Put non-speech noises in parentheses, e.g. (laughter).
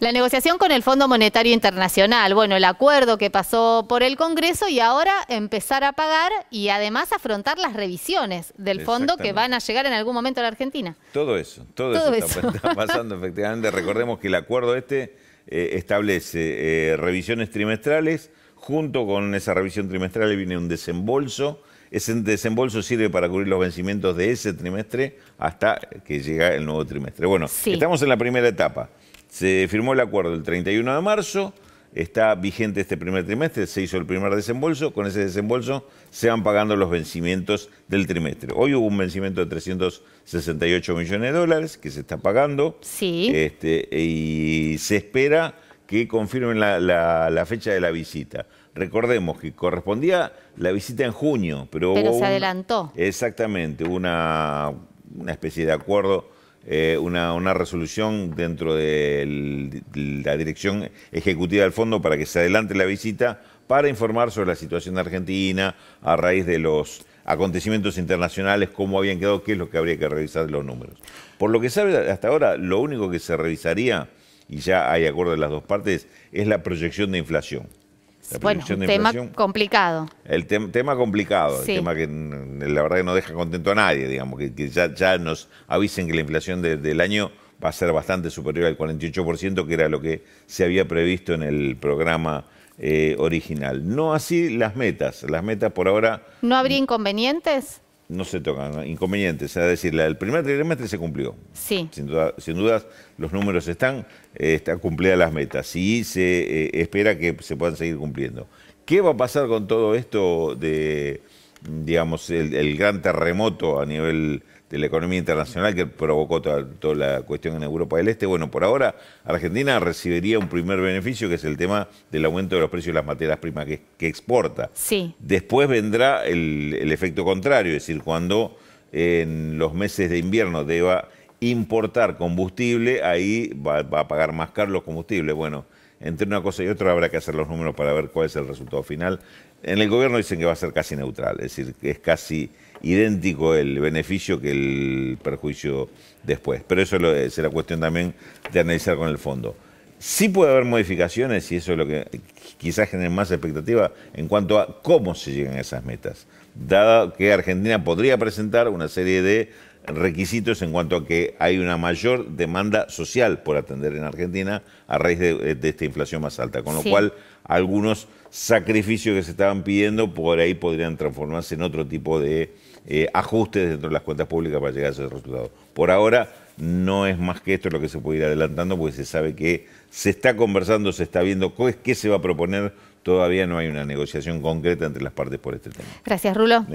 La negociación con el Fondo Monetario Internacional, bueno, el acuerdo que pasó por el Congreso y ahora empezar a pagar y además afrontar las revisiones del fondo que van a llegar en algún momento a la Argentina. Todo eso, todo, eso, (laughs) Está, pasando efectivamente. Recordemos que el acuerdo este eh, establece eh, revisiones trimestrales, junto con esa revisión trimestral viene un desembolso. Ese desembolso sirve para cubrir los vencimientos de ese trimestre hasta que llega el nuevo trimestre. Bueno, estamos en la primera etapa. Se firmó el acuerdo el 31 de marzo, está vigente este primer trimestre, se hizo el primer desembolso, con ese desembolso se van pagando los vencimientos del trimestre. Hoy hubo un vencimiento de 368 millones de dólares que se está pagando sí. Este, y se espera que confirmen la, fecha de la visita. Recordemos que correspondía la visita en junio, pero, se adelantó. exactamente, una, una especie de acuerdo eh, una, una, resolución dentro de la dirección ejecutiva del fondo para que se adelante la visita para informar sobre la situación de Argentina a raíz de los acontecimientos internacionales, cómo habían quedado, qué es lo que habría que revisar de los números. Por lo que sabe hasta ahora, lo único que se revisaría, y ya hay acuerdo de las dos partes, es la proyección de inflación. bueno, un tema complicado. El tema complicado, el tema que la verdad que no deja contento a nadie, digamos, que, ya, nos avisen que la inflación del año va a ser bastante superior al 48%, que era lo que se había previsto en el programa eh, original. No así las metas, las metas por ahora... ¿No habría inconvenientes? No se tocan, inconvenientes. Es decir, el primer trimestre se cumplió. Sí. Sin, duda, dudas, los números están, eh, están cumplidas las metas y se eh, espera que se puedan seguir cumpliendo. ¿Qué va a pasar con todo esto de digamos, el, gran terremoto a nivel de la economía internacional que provocó toda, la cuestión en Europa del Este. Bueno, por ahora Argentina recibiría un primer beneficio que es el tema del aumento de los precios de las materias primas que, exporta. Sí. Después vendrá el, efecto contrario, es decir, cuando en los meses de invierno deba importar combustible, ahí va, a pagar más caro los combustibles. Bueno, entre una cosa y otra habrá que hacer los números para ver cuál es el resultado final. En el gobierno dicen que va a ser casi neutral, es decir, que es casi idéntico el beneficio que el perjuicio después. Pero eso es la cuestión también de analizar con el fondo. Sí puede haber modificaciones y eso es lo que quizás genere más expectativa en cuanto a cómo se llegan a esas metas, dado que Argentina podría presentar una serie de requisitos en cuanto a que hay una mayor demanda social por atender en Argentina a raíz de, eh, esta inflación más alta, con lo cual algunos sacrificios que se estaban pidiendo por ahí podrían transformarse en otro tipo de eh, ajustes dentro de las cuentas públicas para llegar a ese resultado. Por ahora no es más que esto lo que se puede ir adelantando porque se sabe que se está conversando, se está viendo qué se va a proponer, todavía no hay una negociación concreta entre las partes por este tema. Gracias, Rulo.